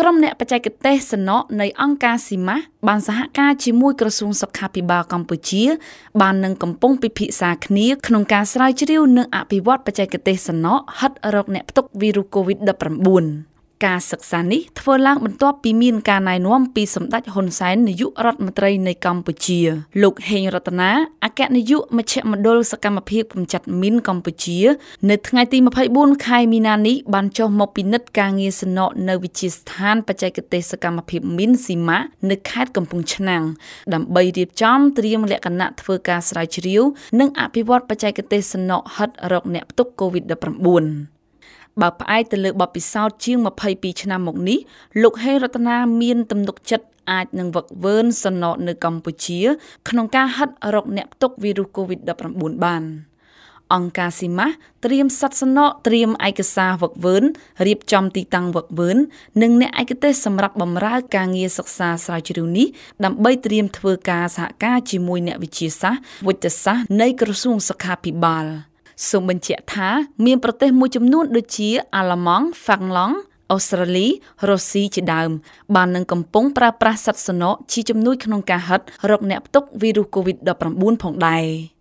ក្រុមអ្នកបច្ចេកទេសសំណក់នៃអង្គការស៊ីម៉ាស់បានសហការជាមួយក្រសួងសុខាភិបាលកម្ពុជាបាននឹងកំពុងពិភាក្សាគ្នា ក្នុងការស្រាវជ្រាវនិងអភិវឌ្ឍបច្ចេកទេសសំណក់ហិតរោគអ្នកផ្ទុកវីរុស COVID-19 ការសិក្សានេះធ្វើឡើងបន្ទាប់ពីមានការណែនាំពីសម្ដេចហ៊ុនសែននាយករដ្ឋមន្ត្រីនៃកម្ពុជា លោកហេងរតនាអគ្គនាយកមជ្ឈមណ្ឌលសកម្មភាពកម្ចាត់មីនកម្ពុជា នៅថ្ងៃទី24ខែមីនានេះបានចុះមកពិនិត្យការងារសំណក់នៅវិទ្យាស្ថានបច្ចេកទេសសកម្មភាពមីនស៊ីម៉ានៅខេត្តកំពង់ឆ្នាំងដើម្បីរៀបចំត្រៀមលក្ខណៈធ្វើការស្រាវជ្រាវនិងអភិវឌ្ឍបច្ចេកទេសសំណក់ហិតរកអ្នកផ្ទុក COVID-19 បើផ្អែកទៅលើបទពិសោធន៍ជាង22ឆ្នាំមកនេះលោកហេរតនាមានទំនុកចិត្តអាចនឹងវឹកវើនសំណត់នៅកម្ពុជា ក្នុងការហិតរកអ្នកផ្ទុកវីរុស COVID-19 បានអង្គការស៊ីម៉ាស់ត្រៀមសັດសំណក់ត្រៀមឯកសារវឹកវើនរៀបចំទីតាំងវឹកវើន និង អ្នកឯកទេសសម្រាប់បម្រើការងារសិក្សាស្រាវជ្រាវនេះដើម្បីត្រៀមធ្វើការសហការជាមួយអ្នកវិទ្យាសាស្ត្រវិទ្យាសាស្ត្រនៃក្រសួងសុខាភិបាល។សូមបញ្ជាក់ថាមានប្រទេសមួយចំនួនដូចជា អាល្លឺម៉ង់ហ្វាំងឡង់អូស្ត្រាលីរុស្ស៊ីជាដើមបាននឹងកំពុងប្រើប្រាស់សត្វសណកជាជំនួយក្នុងការហិតរកអ្នកផ្ទុកវីរុស COVID-19 ផងដែរ។